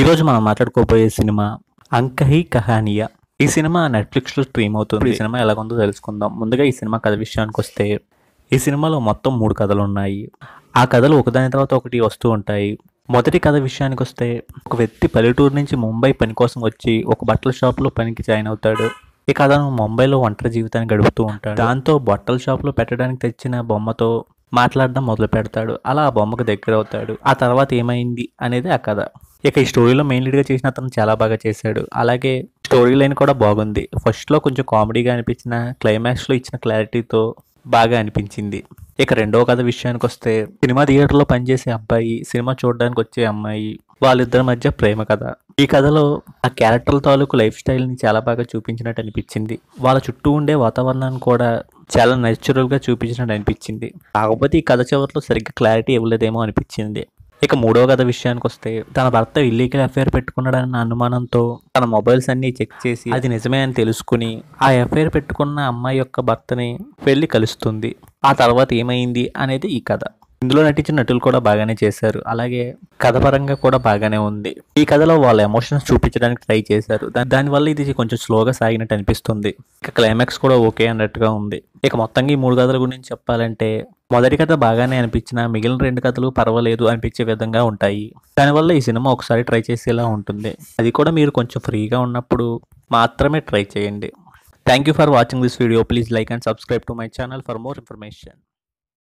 ఈరోజు మనం మాట్లాడుకోబోయే సినిమా అంకహి కహానియా ఈ సినిమా నెట్ఫ్లిక్స్లో స్ట్రీమ్ అవుతుంది ఈ సినిమా ఎలా ఉందో తెలుసుకుందాం ముందుగా ఈ సినిమా కథ విషయానికి వస్తే ఈ సినిమాలో మొత్తం మూడు కథలు ఉన్నాయి ఆ కథలు ఒకదాని తర్వాత ఒకటి వస్తూ ఉంటాయి మొదటి కథ విషయానికి వస్తే ఒక వ్యక్తి పల్లెటూరు నుంచి ముంబై పని కోసం వచ్చి ఒక బట్టల షాప్లో పనికి జాయిన్ అవుతాడు ఈ కథను ముంబైలో ఒంటరి జీవితాన్ని గడుపుతూ ఉంటాడు దాంతో బట్టల షాప్లో పెట్టడానికి తెచ్చిన బొమ్మతో మాట్లాడడం మొదలు పెడతాడు అలా ఆ బొమ్మకు దగ్గర అవుతాడు ఆ తర్వాత ఏమైంది అనేది ఆ కథ ఇక ఈ స్టోరీలో మెయిన్ లీడ్గా చేసిన అతను చాలా బాగా చేశాడు అలాగే స్టోరీ లైన్ కూడా బాగుంది ఫస్ట్లో కొంచెం కామెడీగా అనిపించిన క్లైమాక్స్లో ఇచ్చిన క్లారిటీతో బాగా అనిపించింది ఇక రెండో కథ విషయానికి వస్తే సినిమా థియేటర్లో పనిచేసే అబ్బాయి సినిమా చూడడానికి వచ్చే అమ్మాయి వాళ్ళిద్దరి మధ్య ప్రేమ కథ ఈ కథలో ఆ క్యారెక్టర్ తాలూకు లైఫ్ స్టైల్ని చాలా బాగా చూపించినట్టు అనిపించింది వాళ్ళ చుట్టూ ఉండే వాతావరణాన్ని కూడా చాలా న్యాచురల్గా చూపించినట్టు అనిపించింది కాకపోతే ఈ కథ చివరిలో సరిగ్గా క్లారిటీ ఇవ్వలేదేమో అనిపించింది ఇక మూడో కథ విషయానికి వస్తే తన భర్త ఇల్లీగల్ ఎఫ్ఐఆర్ పెట్టుకున్నాడన్న అనుమానంతో తన మొబైల్స్ అన్ని చెక్ చేసి అది నిజమే అని తెలుసుకుని ఆ ఎఫ్ఐఆర్ పెట్టుకున్న అమ్మాయి యొక్క భర్తని వెళ్ళి కలుస్తుంది ఆ తర్వాత ఏమైంది అనేది ఈ కథ ఇందులో నటించిన నటులు కూడా బాగానే చేశారు అలాగే కథపరంగా కూడా బాగానే ఉంది ఈ కథలో వాళ్ళ ఎమోషన్స్ చూపించడానికి ట్రై చేశారు దానివల్ల ఇది కొంచెం స్లోగా సాగినట్టు అనిపిస్తుంది ఇక క్లైమాక్స్ కూడా ఓకే అన్నట్టుగా ఉంది ఇక మొత్తంగా ఈ మూడు కథల గురించి చెప్పాలంటే మొదటి కథ బాగానే అనిపించిన మిగిలిన రెండు కథలు పర్వాలేదు అనిపించే విధంగా ఉంటాయి దానివల్ల ఈ సినిమా ఒకసారి ట్రై చేసేలా ఉంటుంది అది కూడా మీరు కొంచెం ఫ్రీగా ఉన్నప్పుడు మాత్రమే ట్రై చేయండి thank you for watching this video please like and subscribe to my channel for more information